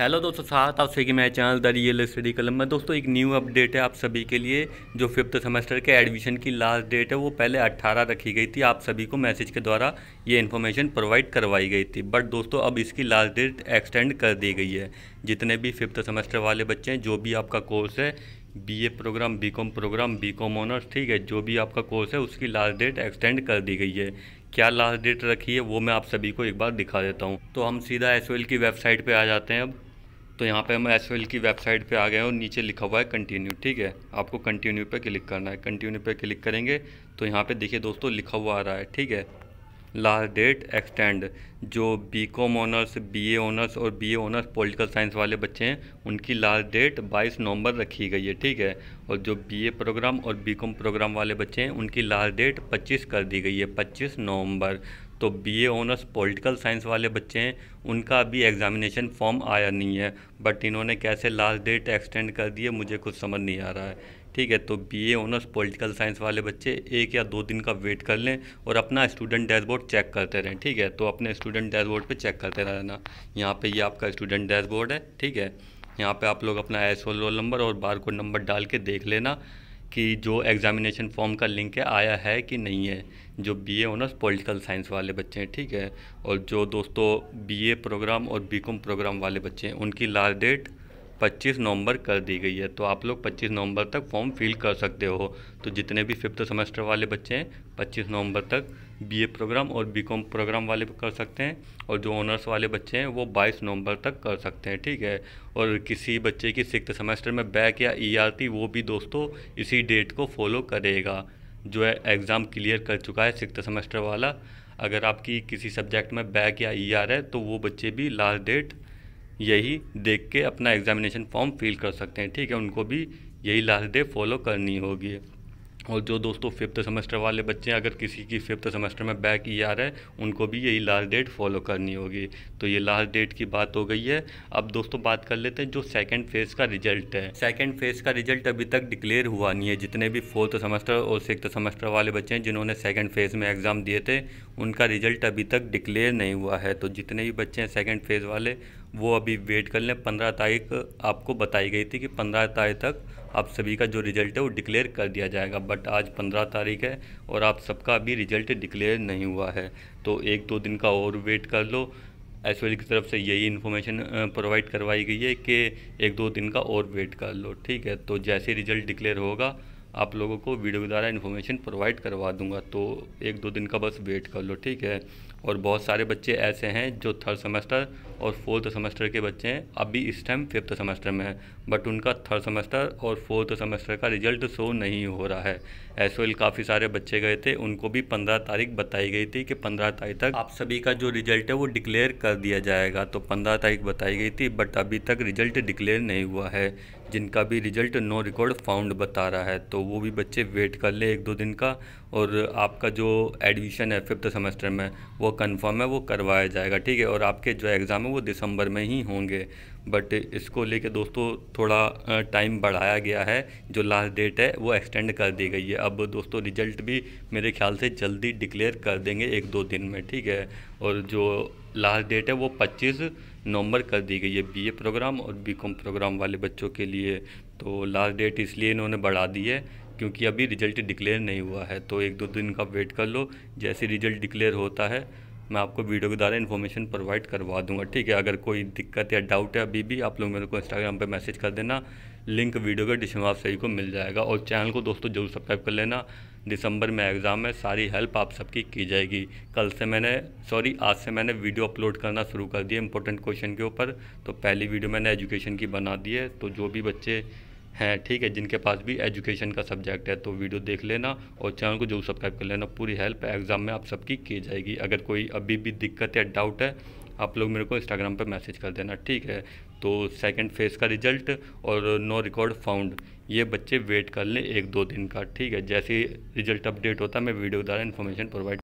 hello दोस्तों साथ आप सभी मैं चैनल द रियल स्टडी कलम में दोस्तों एक न्यू अपडेट है आप सभी के लिए जो फिफ्थ सेमेस्टर के एडमिशन की लास्ट डेट है वो पहले 18 रखी गई थी आप सभी को मैसेज के द्वारा ये इन्फॉर्मेशन प्रोवाइड करवाई गई थी बट दोस्तों अब इसकी लास्ट डेट एक्सटेंड कर दी गई है जितने भी फिफ्थ सेमेस्टर वाले बच्चे हैं जो भी आपका कोर्स है B program B program B honours ठीक है जो भी आपका कोर्स है उसकी लास्ट डेट एक्सटेंड कर दी गई है क्या लास्ट डेट रखी है वो मैं आप सभी को एक बार दिखा देता हूँ तो हम सीधा एस की वेबसाइट पर आ जाते हैं अब तो यहाँ पे हम एस की वेबसाइट पे आ गए हैं और नीचे लिखा हुआ है कंटिन्यू ठीक है आपको कंटिन्यू पे क्लिक करना है कंटिन्यू पे क्लिक करेंगे तो यहाँ पे देखिए दोस्तों लिखा हुआ आ रहा है ठीक है लास्ट डेट एक्सटेंड जो B com honours B honours honours और B honours honours political science वाले बच्चे हैं उनकी लास्ट डेट 22 नवंबर रखी गई है ठीक है और जो बी ए प्रोग्राम और बी कॉम प्रोग्राम वाले बच्चे हैं उनकी लास्ट डेट 25 कर दी गई है 25 नवंबर तो बीए ऑनर्स पॉलिटिकल साइंस वाले बच्चे हैं उनका अभी एग्ज़ामिनेशन फॉर्म आया नहीं है बट इन्होंने कैसे लास्ट डेट एक्सटेंड कर दी है मुझे कुछ समझ नहीं आ रहा है ठीक है तो बीए ऑनर्स पॉलिटिकल साइंस वाले बच्चे एक या दो दिन का वेट कर लें और अपना स्टूडेंट डैशबोर्ड चेक करते रहें ठीक है तो अपने स्टूडेंट डैशबोर्ड पर चेक करते रहना यहाँ पर ये आपका स्टूडेंट डैशबोर्ड है ठीक है यहाँ पर आप लोग अपना एस रोल नंबर और बार कोड नंबर डाल के देख लेना कि जो एग्ज़ामिनेशन फॉर्म का लिंक है आया है कि नहीं है जो बीए ऑनर्स पॉलिटिकल साइंस वाले बच्चे हैं ठीक है और जो दोस्तों बीए प्रोग्राम और बीकॉम प्रोग्राम वाले बच्चे हैं उनकी लास्ट डेट 25 नवंबर कर दी गई है तो आप लोग 25 नवंबर तक फॉर्म फिल कर सकते हो तो जितने भी फिफ्थ सेमेस्टर वाले बच्चे हैं 25 नवंबर तक बीए प्रोग्राम और बीकॉम प्रोग्राम वाले कर सकते हैं और जो ऑनर्स वाले बच्चे हैं वो 22 नवंबर तक कर सकते हैं ठीक है और किसी बच्चे की सिक्स सेमेस्टर में बैक या ई e वो भी दोस्तों इसी डेट को फॉलो करेगा जो है एग्ज़ाम क्लियर कर चुका है सिक्स सेमेस्टर वाला अगर आपकी किसी सब्जेक्ट में बैक या ई e है तो वो बच्चे भी लास्ट डेट यही देख के अपना एग्ज़ामिनेशन फॉर्म फिल कर सकते हैं ठीक है उनको भी यही लास्ट डे फॉलो करनी होगी और जो दोस्तों फिफ्थ सेमेस्टर वाले बच्चे अगर किसी की फिफ्थ सेमेस्टर में बैक ई रहा है उनको भी यही लास्ट डेट फॉलो करनी होगी तो ये लास्ट डेट की बात हो गई है अब दोस्तों बात कर लेते हैं जो सेकंड फेज़ का रिजल्ट है सेकंड फेज़ का रिजल्ट अभी तक डिक्लेयर हुआ नहीं है जितने भी फोर्थ सेमेस्टर और सिक्स सेमेस्टर वाले बच्चे हैं जिन्होंने सेकेंड फेज़ में एग्ज़ाम दिए थे उनका रिजल्ट अभी तक डिक्लेयर नहीं हुआ है तो जितने भी बच्चे हैं सेकेंड फेज़ वाले वो अभी वेट कर लें पंद्रह तारीख आपको बताई गई थी कि पंद्रह तारीख तक आप सभी का जो रिज़ल्ट है वो डिक्लेयर कर दिया जाएगा बट आज पंद्रह तारीख है और आप सबका अभी रिज़ल्ट डिक्लेयर नहीं हुआ है तो एक दो दिन का और वेट कर लो एस की तरफ से यही इन्फॉर्मेशन प्रोवाइड करवाई गई है कि एक दो दिन का और वेट कर लो ठीक है तो जैसे रिज़ल्ट डिक्लेयर होगा आप लोगों को वीडियो के द्वारा इन्फॉर्मेशन प्रोवाइड करवा दूंगा तो एक दो दिन का बस वेट कर लो ठीक है और बहुत सारे बच्चे ऐसे हैं जो थर्ड सेमेस्टर और फोर्थ सेमेस्टर के बच्चे हैं अभी इस टाइम फिफ्थ सेमेस्टर में हैं बट उनका थर्ड सेमेस्टर और फोर्थ सेमेस्टर का रिजल्ट शो नहीं हो रहा है ऐसे काफ़ी सारे बच्चे गए थे उनको भी पंद्रह तारीख बताई गई थी कि पंद्रह तारीख तक आप सभी का जो रिजल्ट है वो डिक्लेयर कर दिया जाएगा तो पंद्रह तारीख बताई गई थी बट अभी तक रिजल्ट डिक्लेयर नहीं हुआ है जिनका भी रिजल्ट नो रिकॉर्ड फाउंड बता रहा है तो वो भी बच्चे वेट कर ले एक दो दिन का और आपका जो एडमिशन है फिफ्थ सेमेस्टर में वो कंफर्म है वो करवाया जाएगा ठीक है और आपके जो एग्ज़ाम है वो दिसंबर में ही होंगे बट इसको लेके दोस्तों थोड़ा टाइम बढ़ाया गया है जो लास्ट डेट है वो एक्सटेंड कर दी गई है अब दोस्तों रिजल्ट भी मेरे ख्याल से जल्दी डिक्लेयर कर देंगे एक दो दिन में ठीक है और जो लास्ट डेट है वो 25 नवंबर कर दी गई है बीए प्रोग्राम और बीकॉम प्रोग्राम वाले बच्चों के लिए तो लास्ट डेट इसलिए इन्होंने बढ़ा दी है क्योंकि अभी रिजल्ट डिक्लेयर नहीं हुआ है तो एक दो दिन का वेट कर लो जैसे रिजल्ट डिक्लेयर होता है मैं आपको वीडियो के द्वारा इन्फॉर्मेशन प्रोवाइड करवा दूंगा ठीक है अगर कोई दिक्कत या डाउट है अभी भी आप लोग मेरे को इंस्टाग्राम पर मैसेज कर देना लिंक वीडियो के डिस्क्रिप्शन आप सही को मिल जाएगा और चैनल को दोस्तों जरूर सब्सक्राइब कर लेना दिसंबर में एग्ज़ाम है सारी हेल्प आप सबकी की जाएगी कल से मैंने सॉरी आज से मैंने वीडियो अपलोड करना शुरू कर दिया इंपॉर्टेंट क्वेश्चन के ऊपर तो पहली वीडियो मैंने एजुकेशन की बना दी है तो जो भी बच्चे हैं ठीक है जिनके पास भी एजुकेशन का सब्जेक्ट है तो वीडियो देख लेना और चैनल को जो सब्सक्राइब कर लेना पूरी हेल्प एग्ज़ाम में आप सबकी की जाएगी अगर कोई अभी भी दिक्कत या डाउट है आप लोग मेरे को इंस्टाग्राम पर मैसेज कर देना ठीक है तो सेकंड फेज़ का रिजल्ट और नो रिकॉर्ड फाउंड ये बच्चे वेट कर लें एक दो दिन का ठीक है जैसे रिजल्ट अपडेट होता है मैं वीडियो द्वारा इन्फॉर्मेशन प्रोवाइड